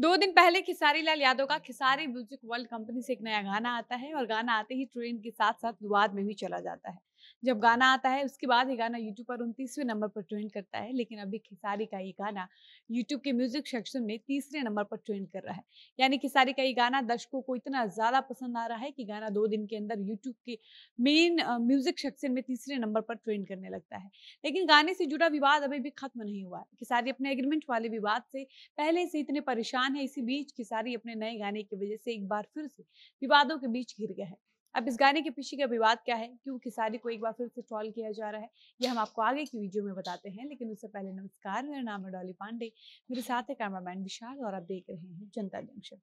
दो दिन पहले खिसारी लाल यादव का खिसारी म्यूजिक वर्ल्ड कंपनी से एक नया गाना आता है और गाना आते ही ट्रेंड के साथ साथ विवाद में भी चला जाता है जब गाना आता है उसके बाद ये गाना यूट्यूब पर उनतीसवें नंबर पर ट्रेंड करता है लेकिन अभी खिसारी का ये गाना यूट्यूब के म्यूजिक सेक्शन में तीसरे नंबर पर ट्रेंड कर रहा है यानी खिसारी का ये गाना दर्शकों को इतना ज़्यादा पसंद आ रहा है कि गाना दो दिन के अंदर यूट्यूब के मेन म्यूजिक सेक्शन में तीसरे नंबर पर ट्रेंड करने लगता है लेकिन गाने से जुड़ा विवाद अभी भी खत्म नहीं हुआ है खिसारी अपने एग्रीमेंट वाले विवाद से पहले से इतने परेशान है इसी बीच खिसारी अपने नए गाने की वजह से एक बार फिर से विवादों के बीच घिर गया है अब इस गाने के पीछे का विवाद क्या है क्यों खिसारी को एक बार फिर से ट्रॉल किया जा रहा है ये हम आपको आगे की वीडियो में बताते हैं लेकिन उससे पहले नमस्कार मेरा नाम है डॉली पांडे मेरे साथ है कैमरामैन विशाल और आप देख रहे हैं जनता जंक्शन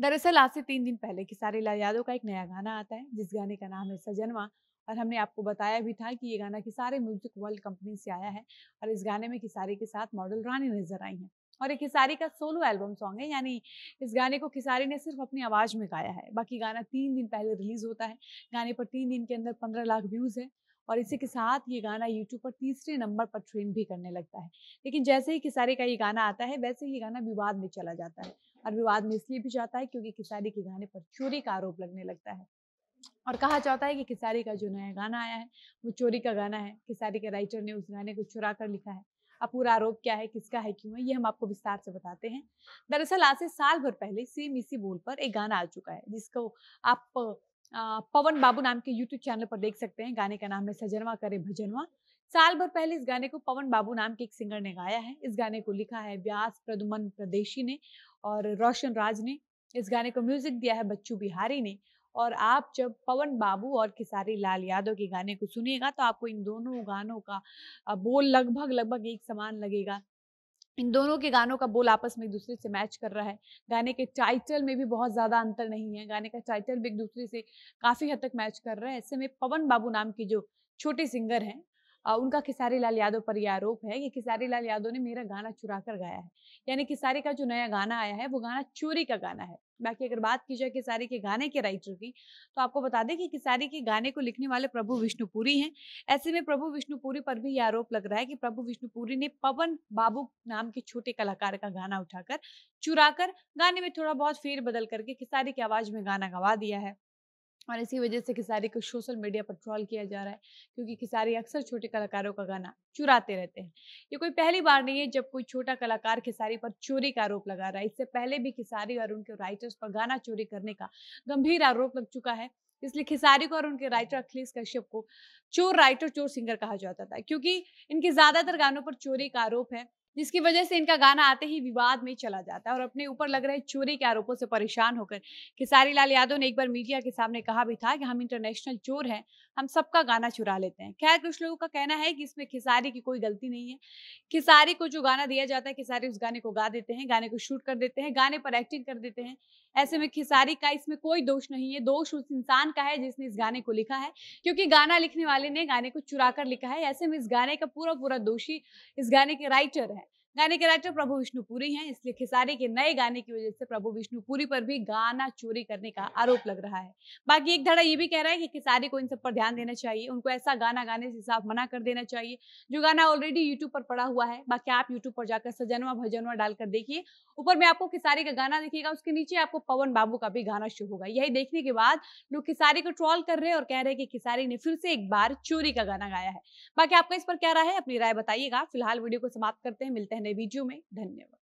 दरअसल आज से तीन दिन पहले किसारी लाल यादव का एक नया गाना आता है जिस गाने का नाम है सजनवा और हमने आपको बताया भी था कि ये गाना किसारे म्यूजिक वर्ल्ड कंपनी से आया है और इस गाने में किसारे के साथ मॉडल रानी नजर आई हैं और एक खिसारी का सोलो एल्बम सॉन्ग है यानी इस गाने को खिसारी ने सिर्फ अपनी आवाज़ में गाया है बाकी गाना तीन दिन पहले रिलीज़ होता है गाने पर तीन दिन के अंदर पंद्रह लाख व्यूज़ है और इसी के साथ ये गाना यूट्यूब पर तीसरे नंबर पर ट्रेंड भी करने लगता है लेकिन जैसे ही किसारी का ये गाना आता है वैसे ही गाना विवाद में चला जाता है और विवाद में इसलिए भी जाता है क्योंकि किसारी के गाने पर चोरी का आरोप लगने लगता है और कहा जाता है कि किसारी का जो नया गाना आया है वो चोरी का गाना है खिसारी के राइटर ने उस गाने को चुरा कर लिखा है अब पूरा आरोप क्या है किसका है क्यों है ये हम आपको विस्तार से बताते हैं दरअसल आज से साल भर पहले सेम इसी बोल पर एक गाना आ चुका है जिसको आप पवन बाबू नाम के यूट्यूब चैनल पर देख सकते हैं गाने का नाम है सजनवा करे भजनवा साल भर पहले इस गाने को पवन बाबू नाम के एक सिंगर ने गाया है इस गाने को लिखा है व्यास प्रदुमन प्रदेशी ने और रोशन राज ने इस गाने को म्यूजिक दिया है बच्चू बिहारी ने और आप जब पवन बाबू और खिसारी लाल यादव के गाने को सुनिएगा तो आपको इन दोनों गानों का बोल लगभग लगभग एक समान लगेगा इन दोनों के गानों का बोल आपस में एक दूसरे से मैच कर रहा है गाने के टाइटल में भी बहुत ज़्यादा अंतर नहीं है गाने का टाइटल भी एक दूसरे से काफ़ी हद तक मैच कर रहा है ऐसे में पवन बाबू नाम के जो छोटे सिंगर हैं उनका खिसारी लाल यादव पर यह आरोप है कि खिसारी लाल यादव ने मेरा गाना चुरा कर गाया है यानी खिसारी का जो नया गाना आया है वो गाना चोरी का गाना है बाकी अगर बात की जाए खिसारी के गाने के राइटर की तो आपको बता दें कि खिसारी के गाने को लिखने वाले प्रभु विष्णुपुरी हैं ऐसे में प्रभु विष्णुपुरी पर भी यह आरोप लग रहा है कि प्रभु विष्णुपुरी ने पवन बाबू नाम के छोटे कलाकार का गाना उठाकर चुराकर गाने में थोड़ा बहुत फेर बदल करके खिसारी की आवाज में गाना गवा दिया है और इसी वजह से खिसारी को सोशल मीडिया पर ट्रॉल किया जा रहा है क्योंकि खिसारी अक्सर छोटे कलाकारों का गाना चुराते रहते हैं ये कोई पहली बार नहीं है जब कोई छोटा कलाकार खिसारी पर चोरी का आरोप लगा रहा है इससे पहले भी खिसारी और उनके राइटर्स पर गाना चोरी करने का गंभीर आरोप लग चुका है इसलिए खिसारी को और उनके राइटर अखिलेश कश्यप को चोर राइटर चोर सिंगर कहा जाता था क्योंकि इनके ज्यादातर गानों पर चोरी का आरोप है जिसकी वजह से इनका गाना आते ही विवाद में चला जाता है और अपने ऊपर लग रहे चोरी के आरोपों से परेशान होकर खेसारी लाल यादव ने एक बार मीडिया के सामने कहा भी था कि हम इंटरनेशनल चोर हैं हम सबका गाना चुरा लेते हैं खैर कुछ लोगों का कहना है कि इसमें खेसारी की कोई गलती नहीं है खेसारी को जो गाना दिया जाता है खेसारी उस गाने को गा देते हैं गाने को शूट कर देते हैं गाने पर एक्टिंग कर देते हैं ऐसे में खेसारी का इसमें कोई दोष नहीं है दोष उस इंसान का है जिसने इस गाने को लिखा है क्योंकि गाना लिखने वाले ने गाने को चुरा कर लिखा है ऐसे में इस गाने का पूरा पूरा दोषी इस गाने के राइटर है गाने के राइटर प्रभु विष्णुपुरी हैं इसलिए खिसारी के नए गाने की वजह से प्रभु विष्णुपुरी पर भी गाना चोरी करने का आरोप लग रहा है बाकी एक धड़ा ये भी कह रहा है कि खिसारी को इन सब पर ध्यान देना चाहिए उनको ऐसा गाना गाने से साफ मना कर देना चाहिए जो गाना ऑलरेडी यूट्यूब पर पड़ा हुआ है बाकी आप यूट्यूब पर जाकर सजनवा भजनवा डालकर देखिए ऊपर में आपको खिसारी का गाना दिखेगा उसके नीचे आपको पवन बाबू का भी गाना शो होगा यही देखने के बाद लोग खिसारी को ट्रॉल कर रहे हैं और कह रहे हैं कि खिसारी ने फिर से एक बार चोरी का गाना गाया है बाकी आपका इस पर क्या राय है अपनी राय बताइएगा फिलहाल वीडियो को समाप्त करते हैं मिलते हैं नए वीडियो में धन्यवाद